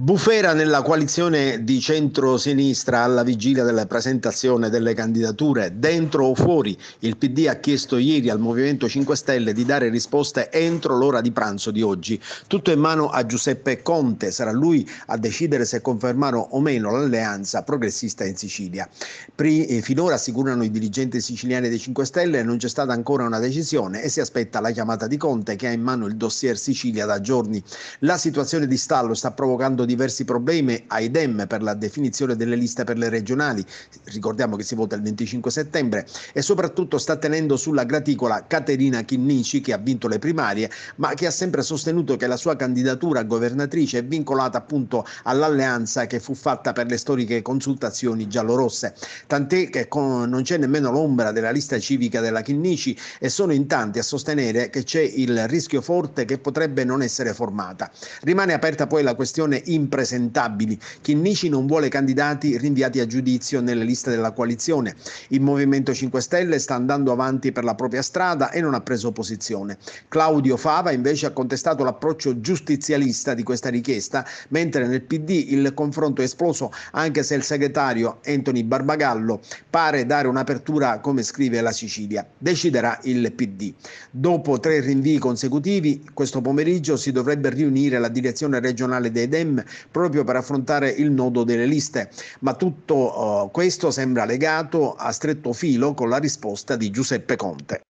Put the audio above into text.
Bufera nella coalizione di centro-sinistra alla vigilia della presentazione delle candidature, dentro o fuori, il PD ha chiesto ieri al Movimento 5 Stelle di dare risposte entro l'ora di pranzo di oggi. Tutto in mano a Giuseppe Conte, sarà lui a decidere se confermare o meno l'alleanza progressista in Sicilia. Eh, finora, assicurano i dirigenti siciliani dei 5 Stelle, non c'è stata ancora una decisione e si aspetta la chiamata di Conte che ha in mano il dossier Sicilia da giorni. La situazione di stallo sta provocando diversi problemi a idem per la definizione delle liste per le regionali, ricordiamo che si vota il 25 settembre, e soprattutto sta tenendo sulla graticola Caterina Chinnici che ha vinto le primarie, ma che ha sempre sostenuto che la sua candidatura a governatrice è vincolata appunto all'alleanza che fu fatta per le storiche consultazioni giallorosse, tant'è che con, non c'è nemmeno l'ombra della lista civica della Chinnici e sono in tanti a sostenere che c'è il rischio forte che potrebbe non essere formata. Rimane aperta poi la questione in impresentabili. Chinnici non vuole candidati rinviati a giudizio nelle liste della coalizione. Il Movimento 5 Stelle sta andando avanti per la propria strada e non ha preso posizione. Claudio Fava invece ha contestato l'approccio giustizialista di questa richiesta, mentre nel PD il confronto è esploso anche se il segretario Anthony Barbagallo pare dare un'apertura come scrive la Sicilia. Deciderà il PD. Dopo tre rinvii consecutivi, questo pomeriggio si dovrebbe riunire la direzione regionale dei DEM proprio per affrontare il nodo delle liste. Ma tutto uh, questo sembra legato a stretto filo con la risposta di Giuseppe Conte.